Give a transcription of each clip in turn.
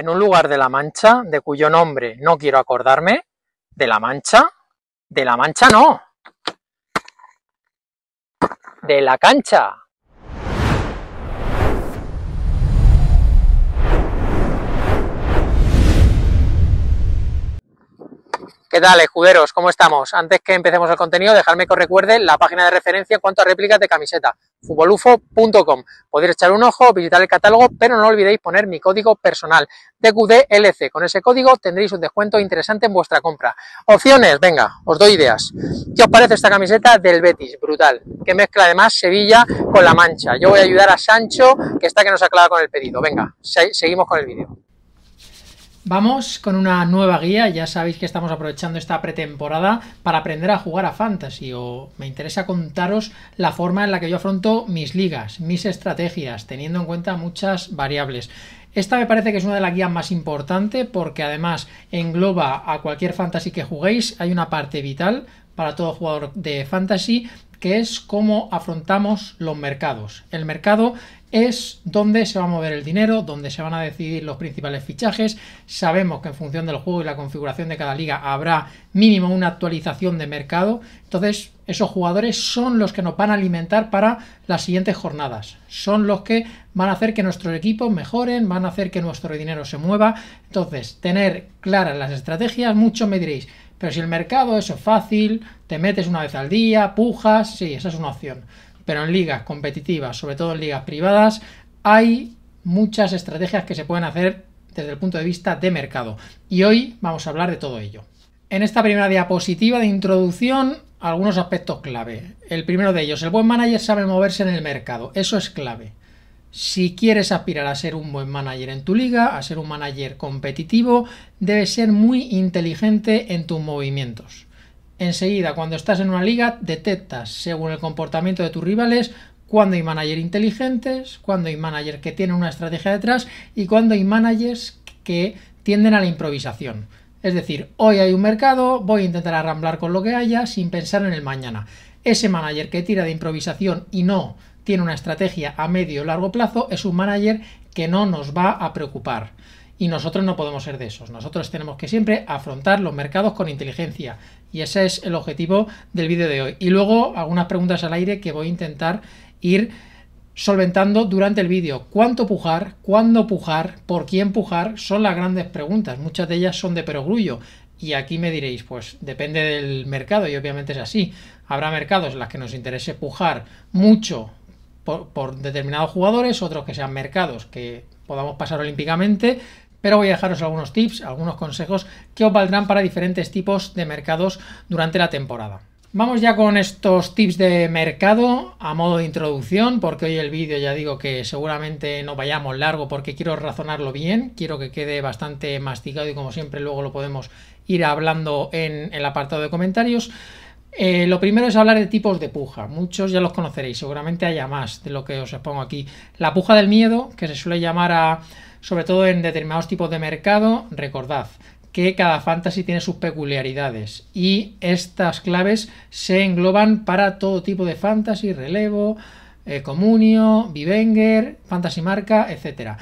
en un lugar de La Mancha de cuyo nombre no quiero acordarme, de La Mancha, de La Mancha no, de La Cancha. ¿Qué tal, escuderos? ¿Cómo estamos? Antes que empecemos el contenido, dejadme que os recuerde la página de referencia en cuanto a réplicas de camiseta, futbolufo.com. Podéis echar un ojo, visitar el catálogo, pero no olvidéis poner mi código personal, DQDLC. Con ese código tendréis un descuento interesante en vuestra compra. Opciones, venga, os doy ideas. ¿Qué os parece esta camiseta del Betis? Brutal. Que mezcla además Sevilla con La Mancha. Yo voy a ayudar a Sancho, que está que nos aclara con el pedido. Venga, seguimos con el vídeo. Vamos con una nueva guía, ya sabéis que estamos aprovechando esta pretemporada para aprender a jugar a Fantasy o me interesa contaros la forma en la que yo afronto mis ligas, mis estrategias, teniendo en cuenta muchas variables. Esta me parece que es una de las guías más importantes porque además engloba a cualquier fantasy que juguéis, hay una parte vital para todo jugador de fantasy que es cómo afrontamos los mercados. El mercado es donde se va a mover el dinero, donde se van a decidir los principales fichajes. Sabemos que en función del juego y la configuración de cada liga habrá mínimo una actualización de mercado. Entonces, esos jugadores son los que nos van a alimentar para las siguientes jornadas. Son los que van a hacer que nuestros equipos mejoren, van a hacer que nuestro dinero se mueva. Entonces, tener claras las estrategias, muchos me diréis, pero si el mercado, eso es fácil, te metes una vez al día, pujas, sí, esa es una opción. Pero en ligas competitivas, sobre todo en ligas privadas, hay muchas estrategias que se pueden hacer desde el punto de vista de mercado. Y hoy vamos a hablar de todo ello. En esta primera diapositiva de introducción, algunos aspectos clave. El primero de ellos, el buen manager sabe moverse en el mercado. Eso es clave. Si quieres aspirar a ser un buen manager en tu liga, a ser un manager competitivo, debes ser muy inteligente en tus movimientos. Enseguida, cuando estás en una liga, detectas, según el comportamiento de tus rivales, cuando hay managers inteligentes, cuando hay managers que tienen una estrategia detrás y cuando hay managers que tienden a la improvisación. Es decir, hoy hay un mercado, voy a intentar arramblar con lo que haya sin pensar en el mañana. Ese manager que tira de improvisación y no tiene una estrategia a medio o largo plazo, es un manager que no nos va a preocupar. Y nosotros no podemos ser de esos. Nosotros tenemos que siempre afrontar los mercados con inteligencia. Y ese es el objetivo del vídeo de hoy. Y luego algunas preguntas al aire que voy a intentar ir solventando durante el vídeo. ¿Cuánto pujar? ¿Cuándo pujar? ¿Por quién pujar? Son las grandes preguntas. Muchas de ellas son de perogrullo. Y aquí me diréis, pues depende del mercado y obviamente es así. Habrá mercados en los que nos interese pujar mucho por, determinados jugadores, otros que sean mercados que podamos pasar olímpicamente, pero voy a dejaros algunos tips, algunos consejos que os valdrán para diferentes tipos de mercados durante la temporada. Vamos ya con estos tips de mercado a modo de introducción, porque hoy el vídeo ya digo que seguramente no vayamos largo porque quiero razonarlo bien, quiero que quede bastante masticado y como siempre luego lo podemos ir hablando en el apartado de comentarios. Eh, lo primero es hablar de tipos de puja. Muchos ya los conoceréis, seguramente haya más de lo que os expongo aquí. La puja del miedo, que se suele llamar a, sobre todo en determinados tipos de mercado, recordad que cada fantasy tiene sus peculiaridades y estas claves se engloban para todo tipo de fantasy, relevo, eh, comunio, vivenger, fantasy marca, etcétera.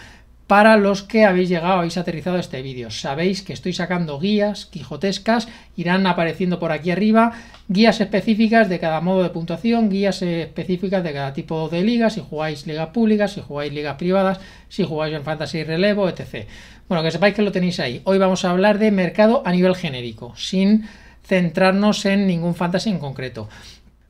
Para los que habéis llegado, habéis aterrizado este vídeo, sabéis que estoy sacando guías quijotescas, irán apareciendo por aquí arriba, guías específicas de cada modo de puntuación, guías específicas de cada tipo de ligas, si jugáis ligas públicas, si jugáis ligas privadas, si jugáis en Fantasy Relevo, etc. Bueno, que sepáis que lo tenéis ahí. Hoy vamos a hablar de mercado a nivel genérico, sin centrarnos en ningún fantasy en concreto.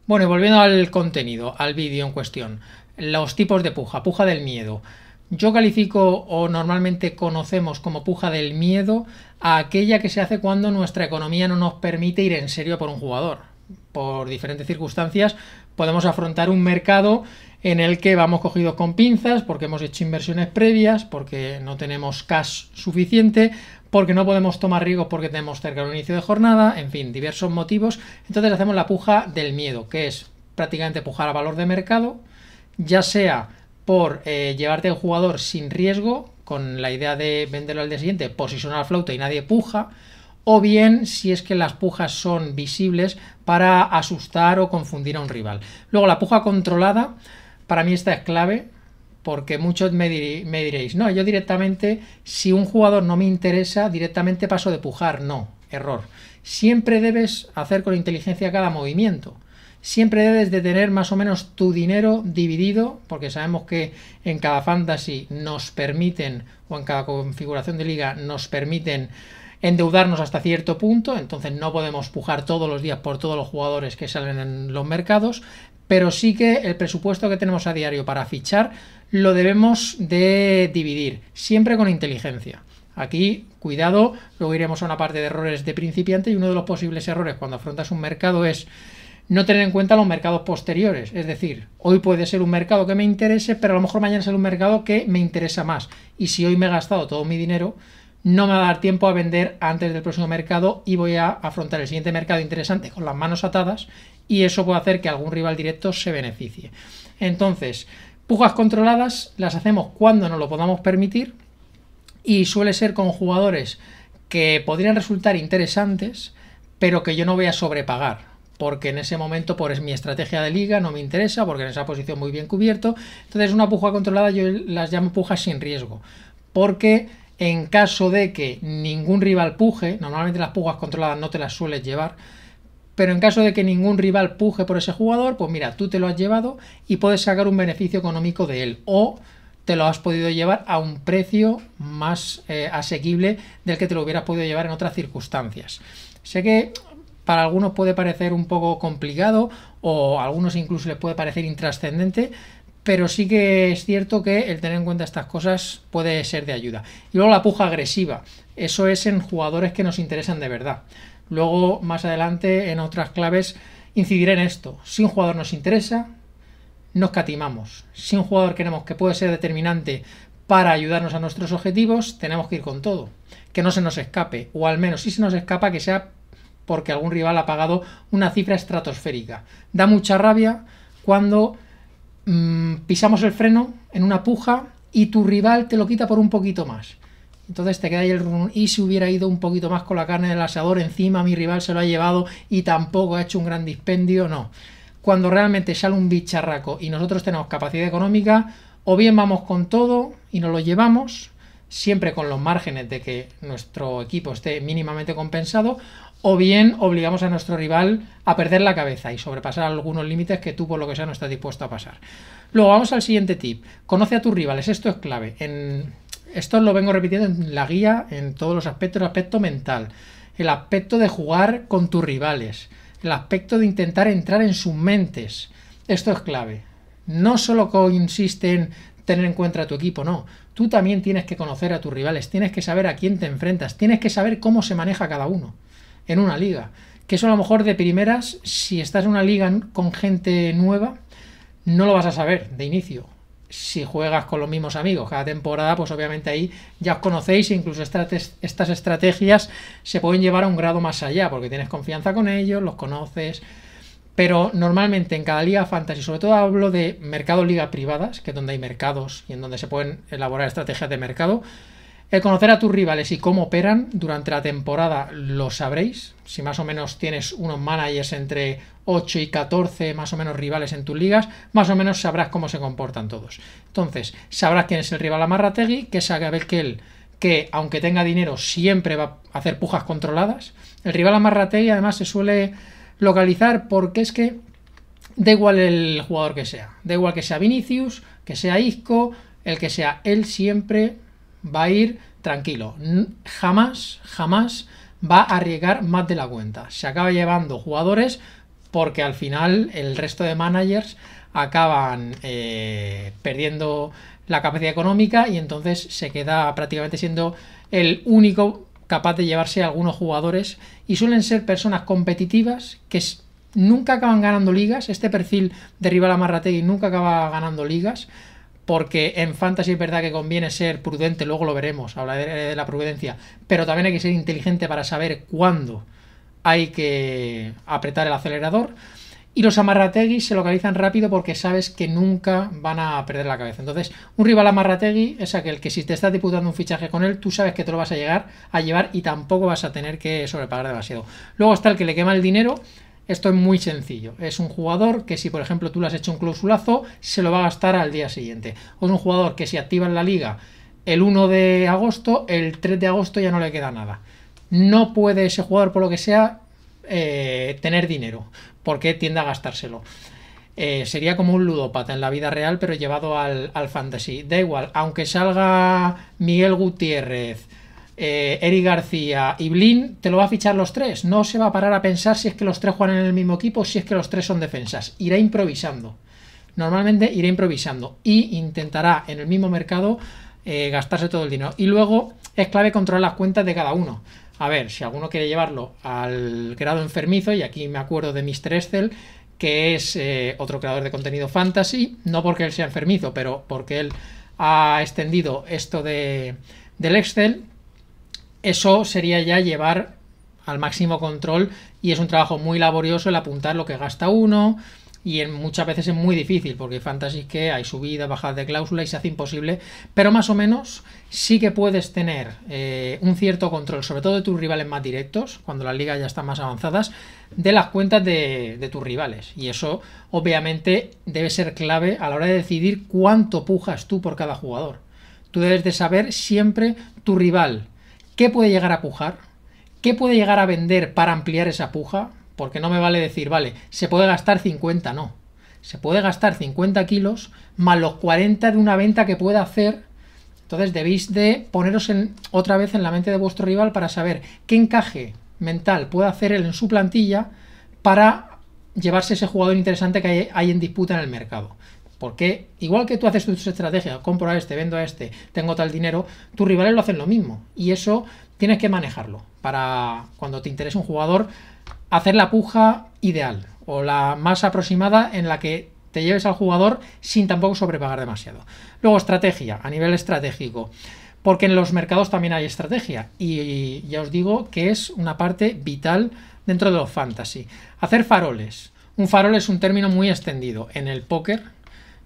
Bueno, y volviendo al contenido, al vídeo en cuestión, los tipos de puja, puja del miedo. Yo califico o normalmente conocemos como puja del miedo a aquella que se hace cuando nuestra economía no nos permite ir en serio por un jugador. Por diferentes circunstancias podemos afrontar un mercado en el que vamos cogidos con pinzas porque hemos hecho inversiones previas, porque no tenemos cash suficiente, porque no podemos tomar riesgos porque tenemos cerca un inicio de jornada, en fin, diversos motivos. Entonces hacemos la puja del miedo, que es prácticamente pujar a valor de mercado, ya sea por eh, llevarte al jugador sin riesgo, con la idea de venderlo al día siguiente, posicionar la flauta y nadie puja, o bien si es que las pujas son visibles para asustar o confundir a un rival. Luego la puja controlada, para mí esta es clave, porque muchos me diréis, no, yo directamente, si un jugador no me interesa, directamente paso de pujar, no, error. Siempre debes hacer con inteligencia cada movimiento siempre debes de tener más o menos tu dinero dividido, porque sabemos que en cada fantasy nos permiten, o en cada configuración de liga nos permiten endeudarnos hasta cierto punto, entonces no podemos pujar todos los días por todos los jugadores que salen en los mercados, pero sí que el presupuesto que tenemos a diario para fichar lo debemos de dividir, siempre con inteligencia. Aquí, cuidado, luego iremos a una parte de errores de principiante y uno de los posibles errores cuando afrontas un mercado es no tener en cuenta los mercados posteriores. Es decir, hoy puede ser un mercado que me interese, pero a lo mejor mañana será un mercado que me interesa más. Y si hoy me he gastado todo mi dinero, no me va a dar tiempo a vender antes del próximo mercado y voy a afrontar el siguiente mercado interesante con las manos atadas y eso puede hacer que algún rival directo se beneficie. Entonces, pujas controladas las hacemos cuando nos lo podamos permitir y suele ser con jugadores que podrían resultar interesantes, pero que yo no voy a sobrepagar porque en ese momento por mi estrategia de liga no me interesa, porque en esa posición muy bien cubierto. Entonces una puja controlada yo las llamo pujas sin riesgo, porque en caso de que ningún rival puje, normalmente las pujas controladas no te las sueles llevar, pero en caso de que ningún rival puje por ese jugador, pues mira, tú te lo has llevado y puedes sacar un beneficio económico de él, o te lo has podido llevar a un precio más eh, asequible del que te lo hubieras podido llevar en otras circunstancias. Sé que para algunos puede parecer un poco complicado o a algunos incluso les puede parecer intrascendente, pero sí que es cierto que el tener en cuenta estas cosas puede ser de ayuda. Y luego la puja agresiva, eso es en jugadores que nos interesan de verdad. Luego, más adelante, en otras claves, incidiré en esto. Si un jugador nos interesa, nos catimamos. Si un jugador queremos que puede ser determinante para ayudarnos a nuestros objetivos, tenemos que ir con todo. Que no se nos escape, o al menos si se nos escapa, que sea porque algún rival ha pagado una cifra estratosférica. Da mucha rabia cuando mm, pisamos el freno en una puja y tu rival te lo quita por un poquito más. Entonces te queda ahí el run y si hubiera ido un poquito más con la carne del asador encima, mi rival se lo ha llevado y tampoco ha hecho un gran dispendio, no. Cuando realmente sale un bicharraco y nosotros tenemos capacidad económica, o bien vamos con todo y nos lo llevamos, siempre con los márgenes de que nuestro equipo esté mínimamente compensado, o bien obligamos a nuestro rival a perder la cabeza y sobrepasar algunos límites que tú por lo que sea no estás dispuesto a pasar. Luego vamos al siguiente tip. Conoce a tus rivales, esto es clave. Esto lo vengo repitiendo en la guía en todos los aspectos, el aspecto mental, el aspecto de jugar con tus rivales, el aspecto de intentar entrar en sus mentes. Esto es clave. No solo consiste en tener en cuenta a tu equipo, no. Tú también tienes que conocer a tus rivales, tienes que saber a quién te enfrentas, tienes que saber cómo se maneja cada uno en una liga. Que eso a lo mejor de primeras, si estás en una liga con gente nueva, no lo vas a saber de inicio. Si juegas con los mismos amigos cada temporada, pues obviamente ahí ya os conocéis, incluso estas estrategias se pueden llevar a un grado más allá, porque tienes confianza con ellos, los conoces. Pero normalmente en cada liga fantasy, sobre todo hablo de mercados liga privadas, que es donde hay mercados y en donde se pueden elaborar estrategias de mercado, el conocer a tus rivales y cómo operan durante la temporada lo sabréis. Si más o menos tienes unos managers entre 8 y 14 más o menos rivales en tus ligas, más o menos sabrás cómo se comportan todos. Entonces, sabrás quién es el rival Amarrategui, que es a que que aunque tenga dinero siempre va a hacer pujas controladas. El rival Amarrategui además se suele localizar porque es que da igual el jugador que sea. Da igual que sea Vinicius, que sea Isco, el que sea, él siempre va a ir tranquilo. Jamás, jamás va a arriesgar más de la cuenta. Se acaba llevando jugadores porque al final el resto de managers acaban eh, perdiendo la capacidad económica y entonces se queda prácticamente siendo el único capaz de llevarse a algunos jugadores y suelen ser personas competitivas que nunca acaban ganando ligas. Este perfil de Rival y nunca acaba ganando ligas porque en fantasy es verdad que conviene ser prudente, luego lo veremos, hablaré de la prudencia, pero también hay que ser inteligente para saber cuándo hay que apretar el acelerador. Y los amarrategui se localizan rápido porque sabes que nunca van a perder la cabeza. Entonces, un rival amarrategui es aquel que si te estás disputando un fichaje con él, tú sabes que te lo vas a llegar a llevar y tampoco vas a tener que sobrepagar demasiado. Luego está el que le quema el dinero, esto es muy sencillo. Es un jugador que si por ejemplo tú le has hecho un clausulazo, se lo va a gastar al día siguiente. O es un jugador que si activa en la liga el 1 de agosto, el 3 de agosto ya no le queda nada. No puede ese jugador, por lo que sea, eh, tener dinero, porque tiende a gastárselo. Eh, sería como un ludópata en la vida real, pero llevado al, al fantasy. Da igual, aunque salga Miguel Gutiérrez, eh, Eric García y Blin, te lo va a fichar los tres. No se va a parar a pensar si es que los tres juegan en el mismo equipo, o si es que los tres son defensas. Irá improvisando. Normalmente irá improvisando y intentará en el mismo mercado eh, gastarse todo el dinero. Y luego es clave controlar las cuentas de cada uno. A ver, si alguno quiere llevarlo al grado enfermizo, y aquí me acuerdo de Mr. Excel que es eh, otro creador de contenido fantasy, no porque él sea enfermizo, pero porque él ha extendido esto de, del Excel eso sería ya llevar al máximo control y es un trabajo muy laborioso el apuntar lo que gasta uno y muchas veces es muy difícil porque hay fantasies que hay subidas, bajadas de cláusula y se hace imposible, pero más o menos sí que puedes tener eh, un cierto control, sobre todo de tus rivales más directos, cuando las ligas ya están más avanzadas, de las cuentas de, de tus rivales. Y eso obviamente debe ser clave a la hora de decidir cuánto pujas tú por cada jugador. Tú debes de saber siempre tu rival, qué puede llegar a pujar, qué puede llegar a vender para ampliar esa puja, porque no me vale decir, vale, se puede gastar 50, no. Se puede gastar 50 kilos más los 40 de una venta que pueda hacer. Entonces debéis de poneros en, otra vez en la mente de vuestro rival para saber qué encaje mental puede hacer él en su plantilla para llevarse ese jugador interesante que hay en disputa en el mercado. Porque igual que tú haces tus estrategias, compro a este, vendo a este, tengo tal dinero, tus rivales lo hacen lo mismo. Y eso tienes que manejarlo para cuando te interese un jugador hacer la puja ideal o la más aproximada en la que te lleves al jugador sin tampoco sobrepagar demasiado. Luego estrategia, a nivel estratégico. Porque en los mercados también hay estrategia. Y ya os digo que es una parte vital dentro de los fantasy. Hacer faroles. Un farol es un término muy extendido en el póker,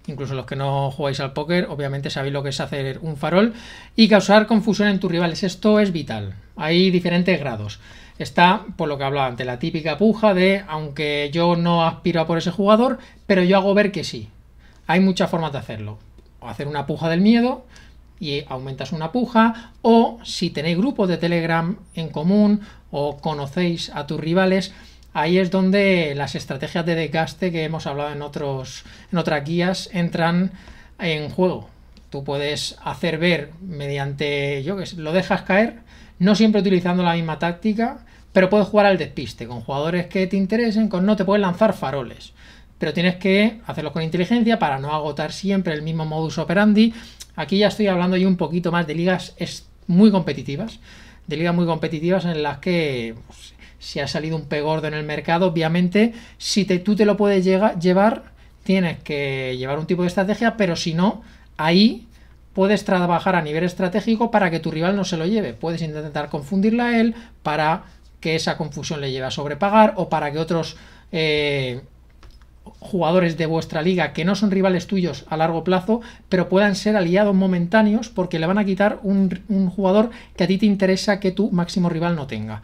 incluso los que no jugáis al póker, obviamente sabéis lo que es hacer un farol y causar confusión en tus rivales. Esto es vital. Hay diferentes grados. Está, por lo que hablaba antes, la típica puja de, aunque yo no aspiro a por ese jugador, pero yo hago ver que sí. Hay muchas formas de hacerlo. hacer una puja del miedo y aumentas una puja, o si tenéis grupos de Telegram en común o conocéis a tus rivales, Ahí es donde las estrategias de desgaste que hemos hablado en, otros, en otras guías entran en juego. Tú puedes hacer ver mediante, yo que sé, lo dejas caer, no siempre utilizando la misma táctica, pero puedes jugar al despiste con jugadores que te interesen, con no te puedes lanzar faroles. Pero tienes que hacerlos con inteligencia para no agotar siempre el mismo modus operandi. Aquí ya estoy hablando yo un poquito más de ligas muy competitivas, de ligas muy competitivas en las que pues, si ha salido un pegordo en el mercado, obviamente, si te, tú te lo puedes llevar, tienes que llevar un tipo de estrategia, pero si no, ahí puedes trabajar a nivel estratégico para que tu rival no se lo lleve. Puedes intentar confundirla a él para que esa confusión le lleve a sobrepagar o para que otros eh, jugadores de vuestra liga que no son rivales tuyos a largo plazo, pero puedan ser aliados momentáneos porque le van a quitar un jugador que a ti te interesa que tu máximo rival no tenga.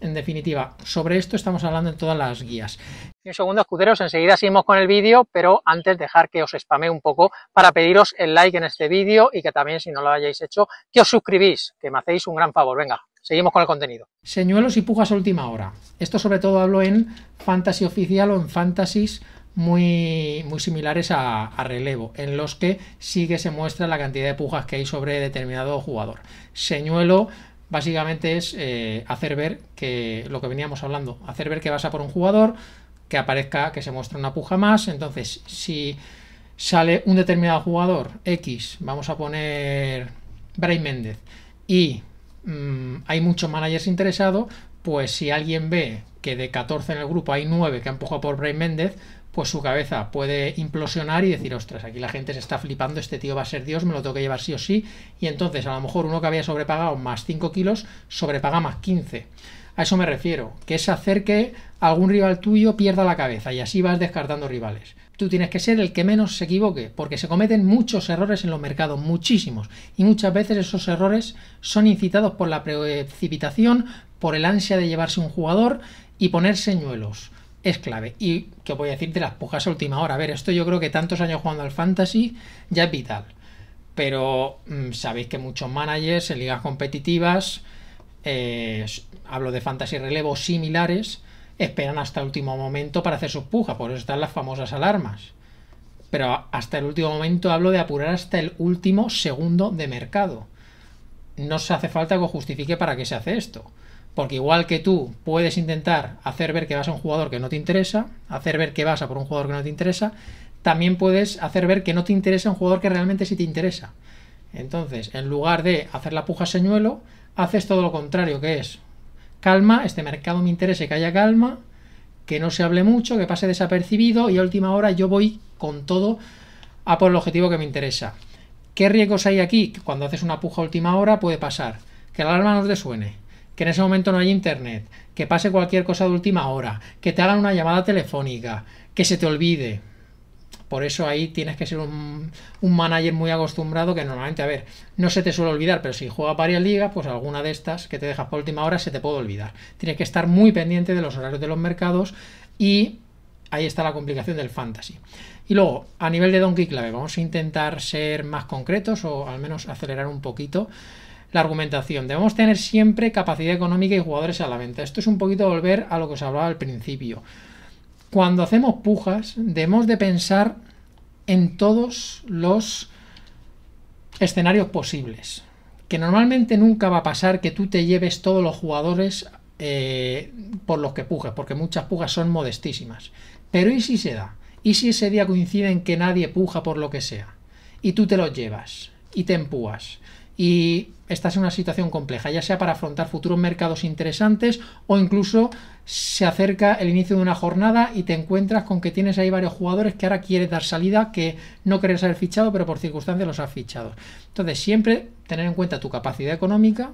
En definitiva, sobre esto estamos hablando en todas las guías. un segundo, escuderos, enseguida seguimos con el vídeo, pero antes dejar que os spame un poco para pediros el like en este vídeo y que también, si no lo hayáis hecho, que os suscribís, que me hacéis un gran favor. Venga, seguimos con el contenido. Señuelos y pujas a última hora. Esto sobre todo hablo en fantasy oficial o en fantasies muy, muy similares a, a, relevo, en los que sí que se muestra la cantidad de pujas que hay sobre determinado jugador. Señuelo básicamente es eh, hacer ver que lo que veníamos hablando, hacer ver que vas a por un jugador, que aparezca, que se muestra una puja más. Entonces, si sale un determinado jugador X, vamos a poner Bray Méndez, y mm, hay muchos managers interesados, pues si alguien ve que de 14 en el grupo hay 9 que han pujado por Bray Méndez, pues su cabeza puede implosionar y decir, ostras, aquí la gente se está flipando, este tío va a ser Dios, me lo tengo que llevar sí o sí, y entonces a lo mejor uno que había sobrepagado más 5 kilos, sobrepaga más 15. A eso me refiero, que es hacer que algún rival tuyo pierda la cabeza y así vas descartando rivales. Tú tienes que ser el que menos se equivoque, porque se cometen muchos errores en los mercados, muchísimos, y muchas veces esos errores son incitados por la precipitación, por el ansia de llevarse un jugador y poner señuelos es clave. Y qué voy a decir de las pujas a última hora. A ver, esto yo creo que tantos años jugando al fantasy ya es vital. Pero mm, sabéis que muchos managers en ligas competitivas, eh, hablo de fantasy relevos similares, esperan hasta el último momento para hacer sus pujas. Por eso están las famosas alarmas. Pero hasta el último momento hablo de apurar hasta el último segundo de mercado. No se hace falta que os justifique para qué se hace esto porque igual que tú puedes intentar hacer ver que vas a un jugador que no te interesa, hacer ver que vas a por un jugador que no te interesa, también puedes hacer ver que no te interesa un jugador que realmente sí te interesa. Entonces, en lugar de hacer la puja señuelo, haces todo lo contrario, que es calma, este mercado me interese que haya calma, que no se hable mucho, que pase desapercibido y a última hora yo voy con todo a por el objetivo que me interesa. ¿Qué riesgos hay aquí? Cuando haces una puja a última hora puede pasar que la alarma no te suene, que en ese momento no hay internet, que pase cualquier cosa de última hora, que te hagan una llamada telefónica, que se te olvide. Por eso ahí tienes que ser un, manager muy acostumbrado que normalmente, a ver, no se te suele olvidar, pero si juegas varias ligas, pues alguna de estas que te dejas por última hora se te puede olvidar. Tienes que estar muy pendiente de los horarios de los mercados y ahí está la complicación del fantasy. Y luego, a nivel de Donkey Clave, vamos a intentar ser más concretos o al menos acelerar un poquito la argumentación. Debemos tener siempre capacidad económica y jugadores a la venta. Esto es un poquito volver a lo que os hablaba al principio. Cuando hacemos pujas, debemos de pensar en todos los escenarios posibles. Que normalmente nunca va a pasar que tú te lleves todos los jugadores eh, por los que pujas, porque muchas pujas son modestísimas. Pero ¿y si se da? ¿Y si ese día coincide en que nadie puja por lo que sea? Y tú te los llevas y te empúas. Y estás en una situación compleja, ya sea para afrontar futuros mercados interesantes o incluso se acerca el inicio de una jornada y te encuentras con que tienes ahí varios jugadores que ahora quieres dar salida, que no querés haber fichado, pero por circunstancias los has fichado. Entonces, siempre tener en cuenta tu capacidad económica,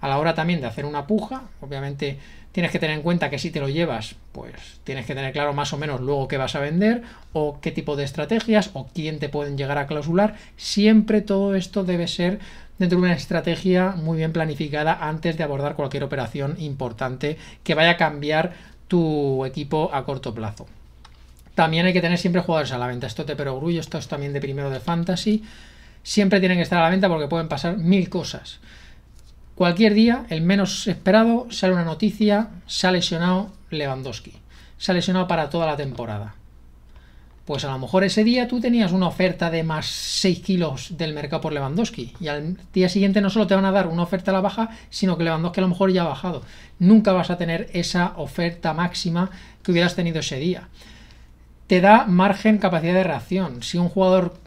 a la hora también de hacer una puja, obviamente tienes que tener en cuenta que si te lo llevas, pues tienes que tener claro más o menos luego qué vas a vender o qué tipo de estrategias o quién te pueden llegar a clausular. Siempre todo esto debe ser dentro de una estrategia muy bien planificada antes de abordar cualquier operación importante que vaya a cambiar tu equipo a corto plazo. También hay que tener siempre jugadores a la venta. Esto te perogrullo, esto es también de primero de fantasy. Siempre tienen que estar a la venta porque pueden pasar mil cosas. Cualquier día, el menos esperado, sale una noticia, se ha lesionado Lewandowski. Se ha lesionado para toda la temporada pues a lo mejor ese día tú tenías una oferta de más 6 kilos del mercado por Lewandowski y al día siguiente no solo te van a dar una oferta a la baja, sino que Lewandowski a lo mejor ya ha bajado. Nunca vas a tener esa oferta máxima que hubieras tenido ese día. Te da margen, capacidad de reacción. Si un jugador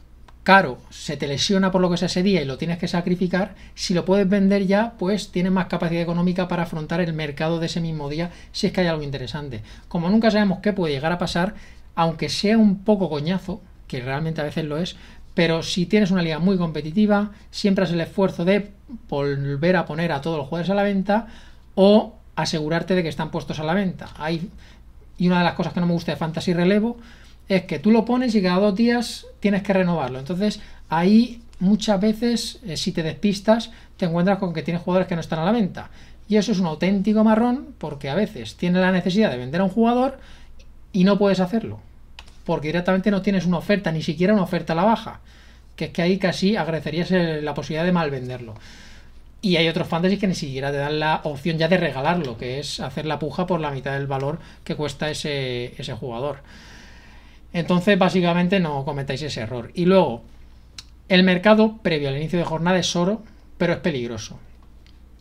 caro se te lesiona por lo que es ese día y lo tienes que sacrificar, si lo puedes vender ya, pues tienes más capacidad económica para afrontar el mercado de ese mismo día si es que hay algo interesante. Como nunca sabemos qué puede llegar a pasar, aunque sea un poco coñazo, que realmente a veces lo es, pero si tienes una liga muy competitiva, siempre haces el esfuerzo de volver a poner a todos los jugadores a la venta o asegurarte de que están puestos a la venta. Hay, y una de las cosas que no me gusta de Fantasy Relevo es que tú lo pones y cada dos días tienes que renovarlo. Entonces ahí muchas veces, eh, si te despistas, te encuentras con que tienes jugadores que no están a la venta. Y eso es un auténtico marrón porque a veces tienes la necesidad de vender a un jugador y no puedes hacerlo, porque directamente no tienes una oferta, ni siquiera una oferta a la baja, que es que ahí casi agradecerías la posibilidad de mal venderlo. Y hay otros fantasies que ni siquiera te dan la opción ya de regalarlo, que es hacer la puja por la mitad del valor que cuesta ese, ese jugador. Entonces, básicamente, no cometáis ese error. Y luego, el mercado previo al inicio de jornada es oro, pero es peligroso.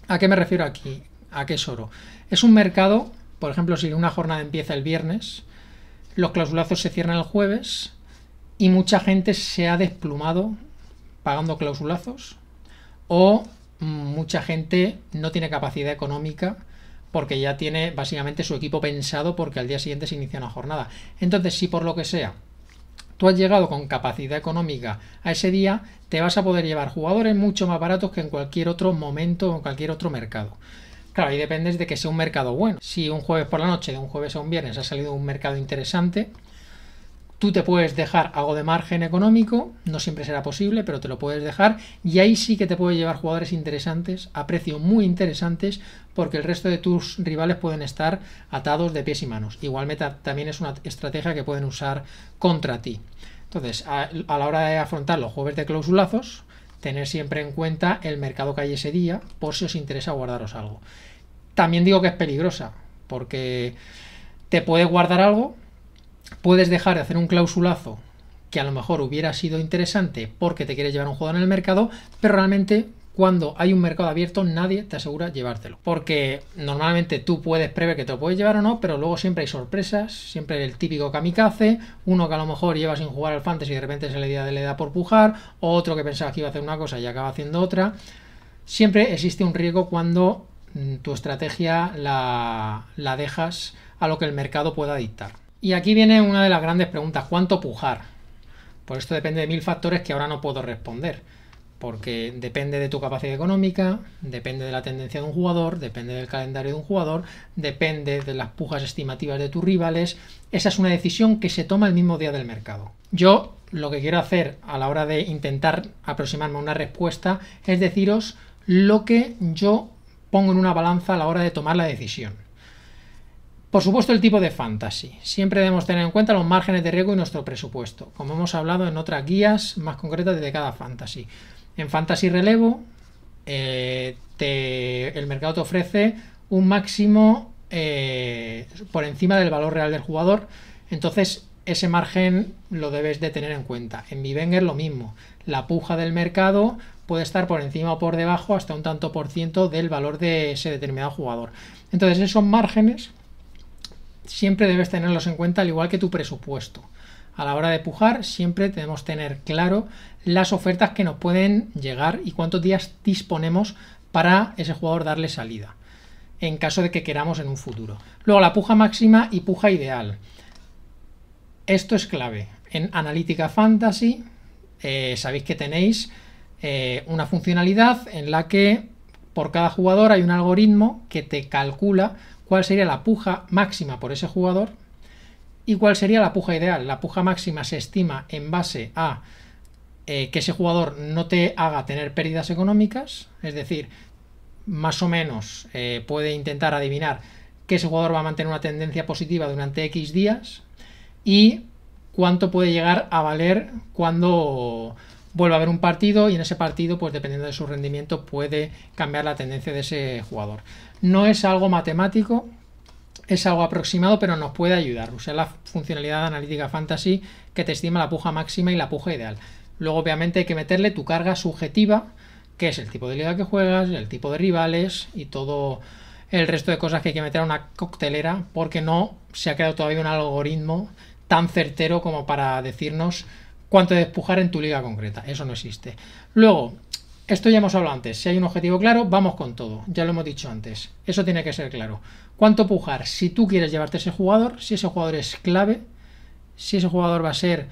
¿A qué me refiero aquí? ¿A qué es oro? Es un mercado, por ejemplo, si una jornada empieza el viernes, los clausulazos se cierran el jueves y mucha gente se ha desplumado pagando clausulazos o mucha gente no tiene capacidad económica porque ya tiene básicamente su equipo pensado porque al día siguiente se inicia una jornada. Entonces, si por lo que sea tú has llegado con capacidad económica a ese día, te vas a poder llevar jugadores mucho más baratos que en cualquier otro momento o en cualquier otro mercado. Claro, ahí depende de que sea un mercado bueno. Si un jueves por la noche, de un jueves a un viernes, ha salido un mercado interesante, tú te puedes dejar algo de margen económico, no siempre será posible, pero te lo puedes dejar y ahí sí que te puede llevar jugadores interesantes, a precios muy interesantes, porque el resto de tus rivales pueden estar atados de pies y manos. Igualmente también es una estrategia que pueden usar contra ti. Entonces, a, a la hora de afrontar los jueves de clausulazos, tener siempre en cuenta el mercado que hay ese día por si os interesa guardaros algo. También digo que es peligrosa porque te puedes guardar algo, puedes dejar de hacer un clausulazo que a lo mejor hubiera sido interesante porque te quieres llevar un juego en el mercado, pero realmente cuando hay un mercado abierto nadie te asegura llevártelo. Porque normalmente tú puedes prever que te lo puedes llevar o no, pero luego siempre hay sorpresas, siempre el típico kamikaze, uno que a lo mejor lleva sin jugar al fantasy y de repente se le da, le da por pujar, otro que pensaba que iba a hacer una cosa y acaba haciendo otra. Siempre existe un riesgo cuando mm, tu estrategia la, la dejas a lo que el mercado pueda dictar. Y aquí viene una de las grandes preguntas, ¿cuánto pujar? Pues esto depende de mil factores que ahora no puedo responder porque depende de tu capacidad económica, depende de la tendencia de un jugador, depende del calendario de un jugador, depende de las pujas estimativas de tus rivales. Esa es una decisión que se toma el mismo día del mercado. Yo lo que quiero hacer a la hora de intentar aproximarme a una respuesta es deciros lo que yo pongo en una balanza a la hora de tomar la decisión. Por supuesto, el tipo de fantasy. Siempre debemos tener en cuenta los márgenes de riesgo y nuestro presupuesto, como hemos hablado en otras guías más concretas de cada fantasy. En Fantasy Relevo, eh, el mercado te ofrece un máximo eh, por encima del valor real del jugador. Entonces, ese margen lo debes de tener en cuenta. En Vivenger lo mismo. La puja del mercado puede estar por encima o por debajo hasta un tanto por ciento del valor de ese determinado jugador. Entonces, esos márgenes siempre debes tenerlos en cuenta, al igual que tu presupuesto. A la hora de pujar, siempre debemos tener claro las ofertas que nos pueden llegar y cuántos días disponemos para ese jugador darle salida, en caso de que queramos en un futuro. Luego la puja máxima y puja ideal. Esto es clave. En Analítica Fantasy eh, sabéis que tenéis eh, una funcionalidad en la que por cada jugador hay un algoritmo que te calcula cuál sería la puja máxima por ese jugador y cuál sería la puja ideal. La puja máxima se estima en base a eh, que ese jugador no te haga tener pérdidas económicas, es decir, más o menos eh, puede intentar adivinar que ese jugador va a mantener una tendencia positiva durante X días y cuánto puede llegar a valer cuando vuelva a haber un partido y en ese partido, pues dependiendo de su rendimiento, puede cambiar la tendencia de ese jugador. No es algo matemático, es algo aproximado, pero nos puede ayudar. O la funcionalidad analítica fantasy que te estima la puja máxima y la puja ideal. Luego, obviamente, hay que meterle tu carga subjetiva, que es el tipo de liga que juegas, el tipo de rivales y todo el resto de cosas que hay que meter a una coctelera, porque no se ha creado todavía un algoritmo tan certero como para decirnos cuánto despujar en tu liga concreta. Eso no existe. Luego, esto ya hemos hablado antes. Si hay un objetivo claro, vamos con todo. Ya lo hemos dicho antes. Eso tiene que ser claro. ¿Cuánto pujar? Si tú quieres llevarte ese jugador, si ese jugador es clave, si ese jugador va a ser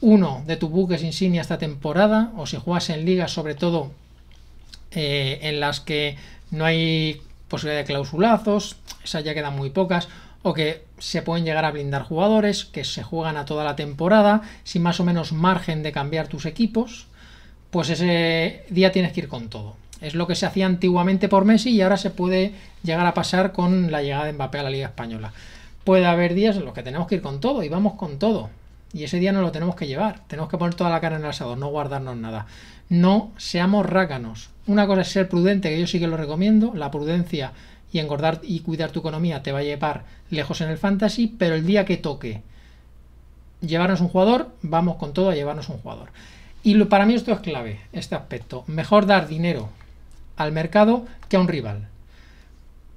uno de tus buques insignia esta temporada, o si juegas en ligas, sobre todo eh, en las que no hay posibilidad de clausulazos, esas ya quedan muy pocas, o que se pueden llegar a blindar jugadores, que se juegan a toda la temporada, sin más o menos margen de cambiar tus equipos, pues ese día tienes que ir con todo. Es lo que se hacía antiguamente por Messi y ahora se puede llegar a pasar con la llegada de Mbappé a la Liga Española. Puede haber días en los que tenemos que ir con todo y vamos con todo. Y ese día no lo tenemos que llevar. Tenemos que poner toda la cara en el asador, no guardarnos nada. No seamos rácanos. Una cosa es ser prudente, que yo sí que lo recomiendo. La prudencia y engordar y cuidar tu economía te va a llevar lejos en el fantasy, pero el día que toque llevarnos un jugador, vamos con todo a llevarnos un jugador. Y para mí esto es clave, este aspecto. Mejor dar dinero al mercado que a un rival.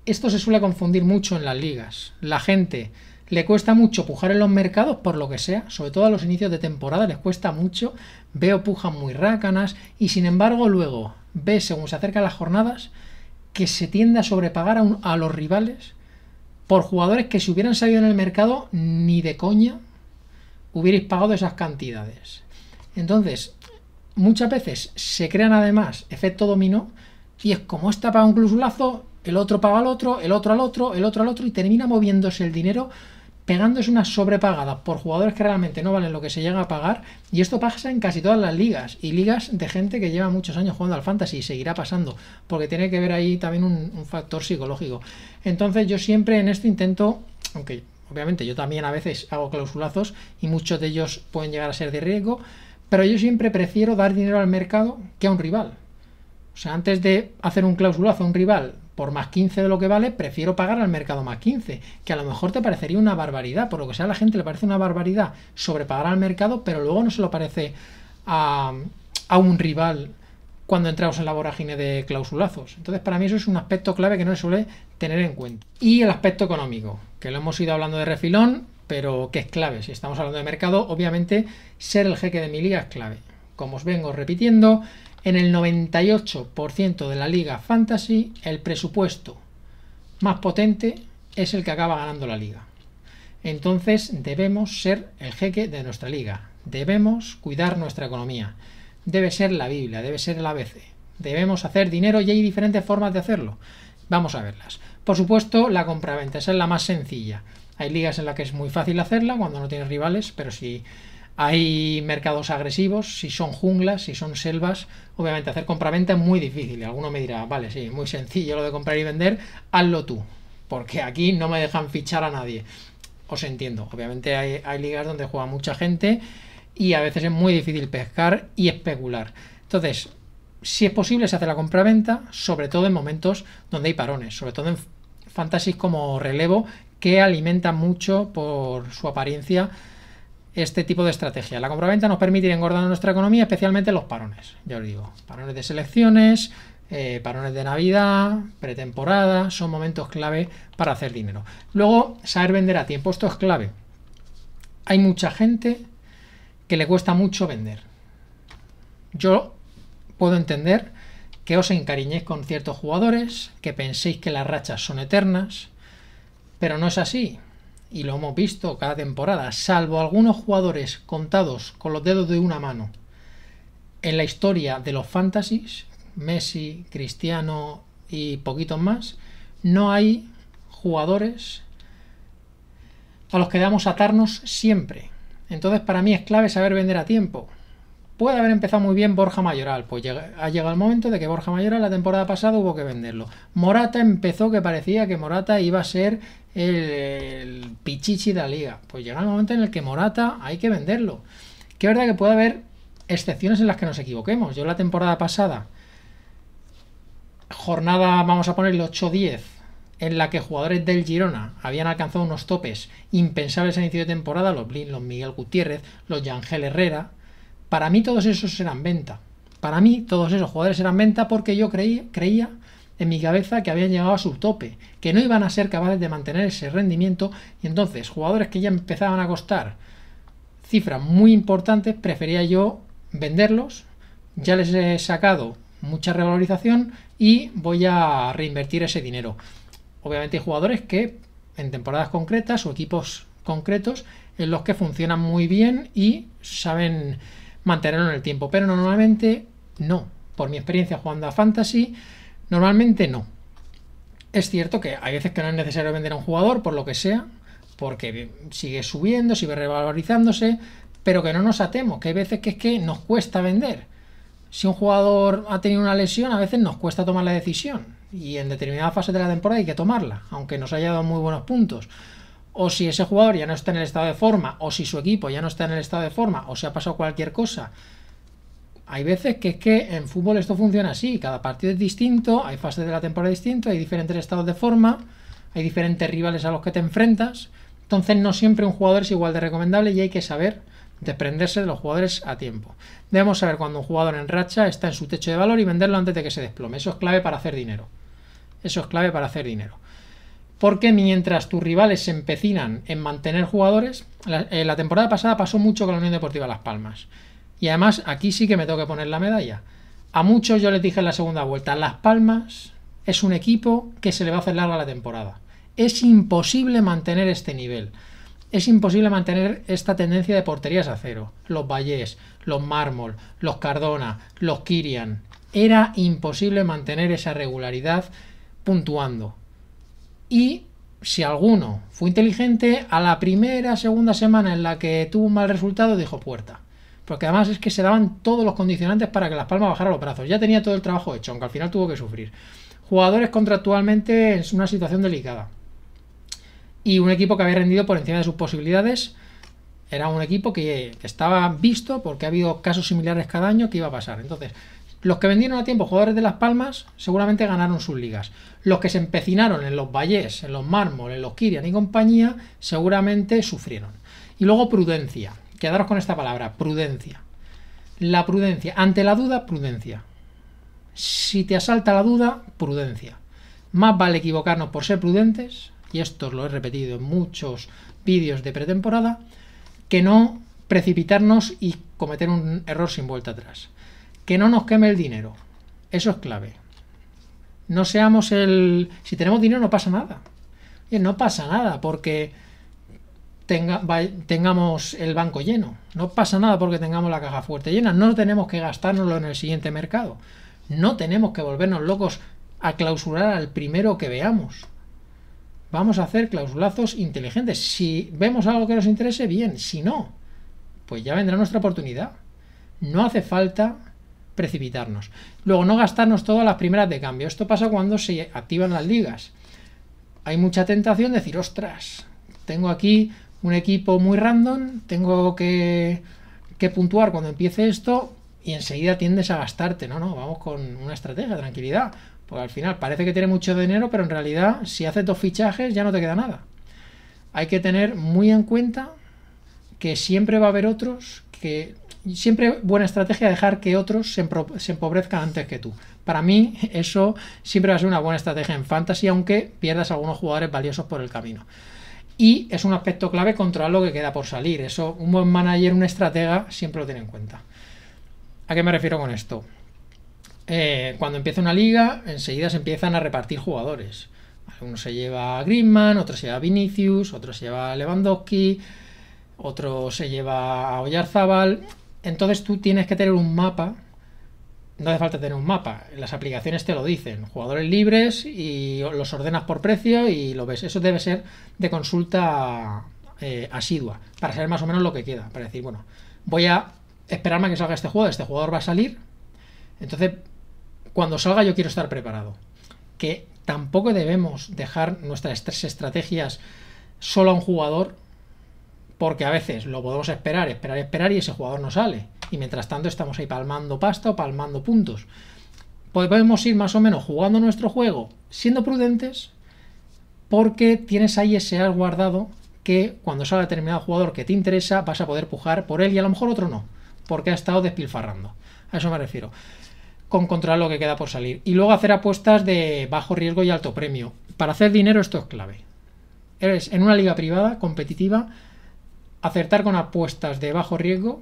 Esto se suele confundir mucho en las ligas. La gente le cuesta mucho pujar en los mercados por lo que sea, sobre todo a los inicios de temporada les cuesta mucho, veo pujas muy rácanas y sin embargo luego ve según se acercan las jornadas que se tiende a sobrepagar a, los rivales por jugadores que si hubieran salido en el mercado ni de coña hubierais pagado esas cantidades. Entonces, muchas veces se crean además efecto dominó y es como esta paga un clusulazo, el otro paga al otro, el otro al otro, el otro al otro y termina moviéndose el dinero pegando es una sobrepagada por jugadores que realmente no valen lo que se llega a pagar. Y esto pasa en casi todas las ligas y ligas de gente que lleva muchos años jugando al fantasy y seguirá pasando, porque tiene que ver ahí también un, un factor psicológico. Entonces yo siempre en esto intento, aunque obviamente yo también a veces hago clausulazos y muchos de ellos pueden llegar a ser de riesgo, pero yo siempre prefiero dar dinero al mercado que a un rival. O sea, antes de hacer un clausulazo a un rival por más 15 de lo que vale, prefiero pagar al mercado más 15, que a lo mejor te parecería una barbaridad, por lo que sea a la gente le parece una barbaridad sobrepagar al mercado, pero luego no se lo parece a, un rival cuando entramos en la vorágine de clausulazos. Entonces, para mí eso es un aspecto clave que no se suele tener en cuenta. Y el aspecto económico, que lo hemos ido hablando de refilón, pero que es clave. Si estamos hablando de mercado, obviamente ser el jeque de mi liga es clave. Como os vengo repitiendo, en el 98% de la liga fantasy, el presupuesto más potente es el que acaba ganando la liga. Entonces debemos ser el jeque de nuestra liga. Debemos cuidar nuestra economía. Debe ser la Biblia, debe ser el ABC. Debemos hacer dinero y hay diferentes formas de hacerlo. Vamos a verlas. Por supuesto, la compraventa, esa es la más sencilla. Hay ligas en las que es muy fácil hacerla cuando no tienes rivales, pero si hay mercados agresivos, si son junglas, si son selvas, obviamente hacer compraventa es muy difícil. alguno me dirá, vale, sí, muy sencillo lo de comprar y vender, hazlo tú, porque aquí no me dejan fichar a nadie. Os entiendo, obviamente hay, ligas donde juega mucha gente y a veces es muy difícil pescar y especular. Entonces, si es posible, se hace la compraventa, sobre todo en momentos donde hay parones, sobre todo en fantasies como relevo, que alimentan mucho por su apariencia este tipo de estrategia. La compraventa nos permite ir engordando nuestra economía, especialmente los parones, ya os digo, parones de selecciones, eh, parones de Navidad, pretemporada, son momentos clave para hacer dinero. Luego, saber vender a tiempo, esto es clave. Hay mucha gente que le cuesta mucho vender. Yo puedo entender que os encariñéis con ciertos jugadores, que penséis que las rachas son eternas, pero no es así y lo hemos visto cada temporada, salvo algunos jugadores contados con los dedos de una mano en la historia de los fantasies, Messi, Cristiano y poquitos más, no hay jugadores a los que debamos atarnos siempre. Entonces para mí es clave saber vender a tiempo. Puede haber empezado muy bien Borja Mayoral, pues ha llegado el momento de que Borja Mayoral la temporada pasada hubo que venderlo. Morata empezó que parecía que Morata iba a ser el, pichichi de la liga. Pues llega el momento en el que Morata hay que venderlo. Que verdad que puede haber excepciones en las que nos equivoquemos. Yo la temporada pasada, jornada, vamos a el 8-10, en la que jugadores del Girona habían alcanzado unos topes impensables a inicio de temporada, los Blin, los Miguel Gutiérrez, los Yangel Herrera, para mí todos esos eran venta. Para mí todos esos jugadores eran venta porque yo creía, creía en mi cabeza que habían llegado a su tope, que no iban a ser capaces de mantener ese rendimiento y entonces jugadores que ya empezaban a costar cifras muy importantes, prefería yo venderlos, ya les he sacado mucha revalorización y voy a reinvertir ese dinero. Obviamente hay jugadores que en temporadas concretas o equipos concretos en los que funcionan muy bien y saben mantenerlo en el tiempo, pero normalmente no. Por mi experiencia jugando a Fantasy, Normalmente no. Es cierto que hay veces que no es necesario vender a un jugador, por lo que sea, porque sigue subiendo, sigue revalorizándose, pero que no nos atemos, que hay veces que es que nos cuesta vender. Si un jugador ha tenido una lesión, a veces nos cuesta tomar la decisión, y en determinada fase de la temporada hay que tomarla, aunque nos haya dado muy buenos puntos. O si ese jugador ya no está en el estado de forma, o si su equipo ya no está en el estado de forma, o si ha pasado cualquier cosa, hay veces que es que en fútbol esto funciona así, cada partido es distinto, hay fases de la temporada distintas, hay diferentes estados de forma, hay diferentes rivales a los que te enfrentas, entonces no siempre un jugador es igual de recomendable y hay que saber desprenderse de los jugadores a tiempo. Debemos saber cuando un jugador en racha está en su techo de valor y venderlo antes de que se desplome. Eso es clave para hacer dinero. Eso es clave para hacer dinero. Porque mientras tus rivales se empecinan en mantener jugadores, la, eh, la temporada pasada pasó mucho con la Unión Deportiva Las Palmas. Y además, aquí sí que me tengo que poner la medalla. A muchos yo les dije en la segunda vuelta, Las Palmas es un equipo que se le va a hacer larga la temporada. Es imposible mantener este nivel. Es imposible mantener esta tendencia de porterías a cero. Los Vallés, los Mármol, los Cardona, los Kirian. Era imposible mantener esa regularidad puntuando. Y si alguno fue inteligente, a la primera, segunda semana en la que tuvo un mal resultado, dijo puerta porque además es que se daban todos los condicionantes para que Las Palmas bajara los brazos. Ya tenía todo el trabajo hecho, aunque al final tuvo que sufrir. Jugadores contractualmente es una situación delicada. Y un equipo que había rendido por encima de sus posibilidades. Era un equipo que estaba visto porque ha habido casos similares cada año que iba a pasar. Entonces, los que vendieron a tiempo jugadores de Las Palmas seguramente ganaron sus ligas. Los que se empecinaron en los Vallés, en los Mármol, en los Kirian y compañía seguramente sufrieron. Y luego prudencia. Quedaros con esta palabra, prudencia. La prudencia. Ante la duda, prudencia. Si te asalta la duda, prudencia. Más vale equivocarnos por ser prudentes, y esto lo he repetido en muchos vídeos de pretemporada, que no precipitarnos y cometer un error sin vuelta atrás. Que no nos queme el dinero. Eso es clave. No seamos el... Si tenemos dinero no pasa nada. y no pasa nada porque tengamos el banco lleno. No pasa nada porque tengamos la caja fuerte llena. No tenemos que gastárnoslo en el siguiente mercado. No tenemos que volvernos locos a clausurar al primero que veamos. Vamos a hacer clausulazos inteligentes. Si vemos algo que nos interese, bien. Si no, pues ya vendrá nuestra oportunidad. No hace falta precipitarnos. Luego, no gastarnos todas las primeras de cambio. Esto pasa cuando se activan las ligas. Hay mucha tentación de decir, ostras, tengo aquí un equipo muy random, tengo que, puntuar cuando empiece esto y enseguida tiendes a gastarte, no, no, vamos con una estrategia, tranquilidad, porque al final parece que tiene mucho dinero, pero en realidad si haces dos fichajes ya no te queda nada. Hay que tener muy en cuenta que siempre va a haber otros que siempre buena estrategia dejar que otros se, empobrezcan antes que tú. Para mí eso siempre va a ser una buena estrategia en fantasy, aunque pierdas algunos jugadores valiosos por el camino y es un aspecto clave contra lo que queda por salir. Eso, un buen manager, un estratega, siempre lo tiene en cuenta. ¿A qué me refiero con esto? Eh, cuando empieza una liga, enseguida se empiezan a repartir jugadores. Uno se lleva a Griezmann, otro se lleva a Vinicius, otro se lleva a Lewandowski, otro se lleva a Oyarzabal. Entonces tú tienes que tener un mapa no hace falta tener un mapa. Las aplicaciones te lo dicen. Jugadores libres y los ordenas por precio y lo ves. Eso debe ser de consulta eh, asidua para saber más o menos lo que queda. Para decir, bueno, voy a esperarme a que salga este juego. Este jugador va a salir. Entonces, cuando salga yo quiero estar preparado. Que tampoco debemos dejar nuestras tres estrategias solo a un jugador porque a veces lo podemos esperar, esperar, esperar y ese jugador no sale y mientras tanto estamos ahí palmando pasta o palmando puntos. Pues podemos ir más o menos jugando nuestro juego siendo prudentes porque tienes ahí ese as guardado que cuando salga determinado jugador que te interesa vas a poder pujar por él y a lo mejor otro no, porque ha estado despilfarrando. A eso me refiero. Con controlar lo que queda por salir. Y luego hacer apuestas de bajo riesgo y alto premio. Para hacer dinero esto es clave. Eres en una liga privada, competitiva, acertar con apuestas de bajo riesgo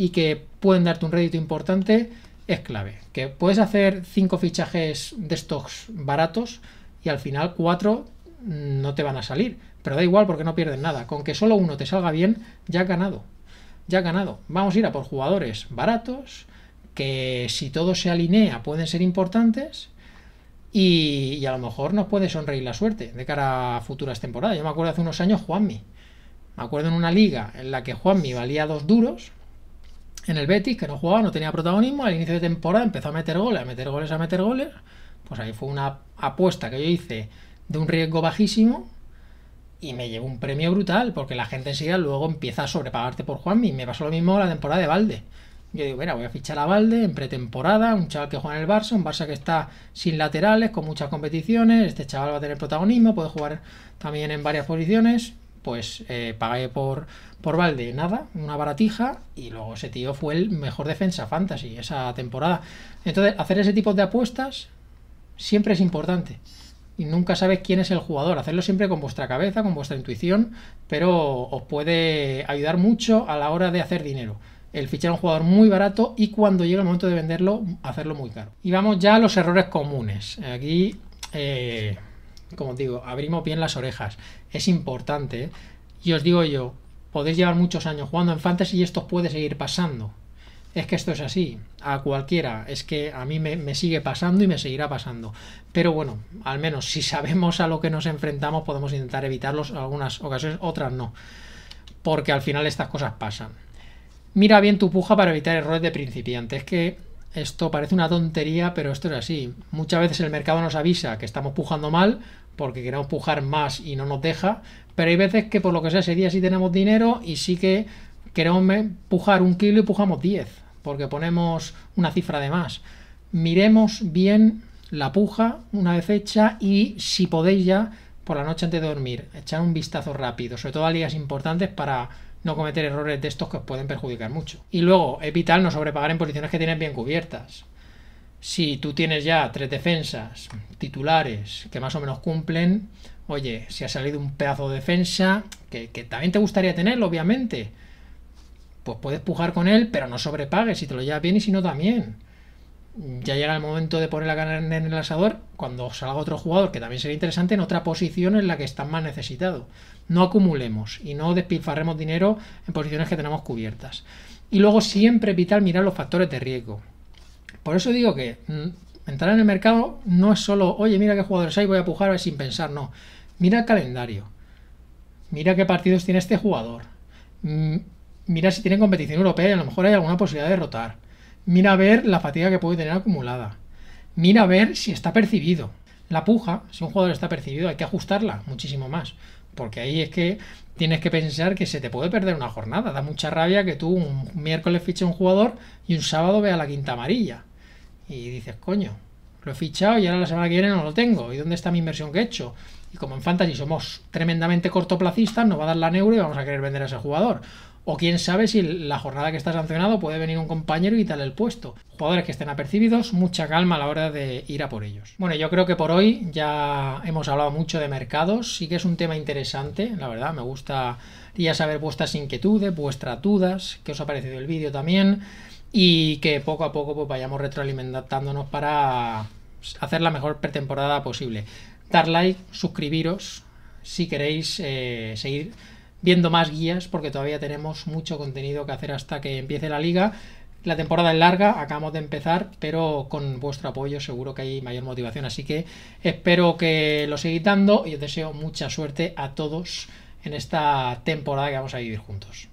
y que pueden darte un rédito importante es clave. Que puedes hacer cinco fichajes de stocks baratos y al final cuatro mm, no te van a salir. Pero da igual porque no pierden nada. Con que solo uno te salga bien, ya ha ganado. Ya ganado. Vamos a ir a por jugadores baratos, que si todo se alinea pueden ser importantes. Y, y, a lo mejor nos puede sonreír la suerte de cara a futuras temporadas. Yo me acuerdo hace unos años Juanmi. Me acuerdo en una liga en la que Juanmi valía dos duros en el Betis, que no jugaba, no tenía protagonismo, al inicio de temporada empezó a meter goles, a meter goles, a meter goles. Pues ahí fue una apuesta que yo hice de un riesgo bajísimo y me llevó un premio brutal, porque la gente enseguida luego empieza a sobrepagarte por Juanmi. Me pasó lo mismo la temporada de Valde. Yo digo, mira, voy a fichar a Valde en pretemporada, un chaval que juega en el Barça, un Barça que está sin laterales, con muchas competiciones, este chaval va a tener protagonismo, puede jugar también en varias posiciones, pues eh, pagué por, por Valde nada, una baratija, y luego ese tío fue el mejor defensa fantasy esa temporada. Entonces, hacer ese tipo de apuestas siempre es importante. Y nunca sabes quién es el jugador. Hacerlo siempre con vuestra cabeza, con vuestra intuición, pero os puede ayudar mucho a la hora de hacer dinero. El fichar a un jugador muy barato y cuando llega el momento de venderlo, hacerlo muy caro. Y vamos ya a los errores comunes. Aquí... Eh, como digo, abrimos bien las orejas. Es importante. ¿eh? Y os digo yo, podéis llevar muchos años jugando en Fantasy y esto puede seguir pasando. Es que esto es así, a cualquiera, es que a mí me, sigue pasando y me seguirá pasando. Pero bueno, al menos si sabemos a lo que nos enfrentamos podemos intentar evitarlos algunas ocasiones, otras no. Porque al final estas cosas pasan. Mira bien tu puja para evitar errores de principiante. Es que esto parece una tontería, pero esto es así. Muchas veces el mercado nos avisa que estamos pujando mal porque queremos pujar más y no nos deja, pero hay veces que por lo que sea ese día sí tenemos dinero y sí que queremos pujar un kilo y pujamos 10 porque ponemos una cifra de más. Miremos bien la puja una vez hecha y si podéis ya por la noche antes de dormir echar un vistazo rápido, sobre todo a ligas importantes para no cometer errores de estos que os pueden perjudicar mucho. Y luego es vital no sobrepagar en posiciones que tienes bien cubiertas. Si tú tienes ya tres defensas titulares que más o menos cumplen, oye, si ha salido un pedazo de defensa, que, también te gustaría tenerlo, obviamente, pues puedes pujar con él, pero no sobrepagues, si te lo llevas bien y si no también. Ya llega el momento de poner la carne en el asador cuando salga otro jugador que también sería interesante en otra posición en la que estás más necesitado no acumulemos y no despilfarremos dinero en posiciones que tenemos cubiertas. Y luego siempre es vital mirar los factores de riesgo. Por eso digo que mm, entrar en el mercado no es solo, oye, mira qué jugadores hay, voy a pujar sin pensar, no. Mira el calendario. Mira qué partidos tiene este jugador. Mm, mira si tiene competición europea y a lo mejor hay alguna posibilidad de rotar. Mira a ver la fatiga que puede tener acumulada. Mira a ver si está percibido. La puja, si un jugador está percibido, hay que ajustarla muchísimo más porque ahí es que tienes que pensar que se te puede perder una jornada. Da mucha rabia que tú un miércoles fiches un jugador y un sábado vea la quinta amarilla. Y dices, coño, lo he fichado y ahora la semana que viene no lo tengo. ¿Y dónde está mi inversión que he hecho? Y como en Fantasy somos tremendamente cortoplacistas, nos va a dar la neuro y vamos a querer vender a ese jugador. O quién sabe si la jornada que está sancionado puede venir un compañero y tal el puesto. Jugadores que estén apercibidos, mucha calma a la hora de ir a por ellos. Bueno, yo creo que por hoy ya hemos hablado mucho de mercados. Sí que es un tema interesante, la verdad. Me gustaría saber vuestras inquietudes, vuestras dudas, qué os ha parecido el vídeo también. Y que poco a poco pues, vayamos retroalimentándonos para hacer la mejor pretemporada posible. Dar like, suscribiros si queréis eh, seguir viendo más guías porque todavía tenemos mucho contenido que hacer hasta que empiece la liga. La temporada es larga, acabamos de empezar, pero con vuestro apoyo seguro que hay mayor motivación. Así que espero que lo siga dando y os deseo mucha suerte a todos en esta temporada que vamos a vivir juntos.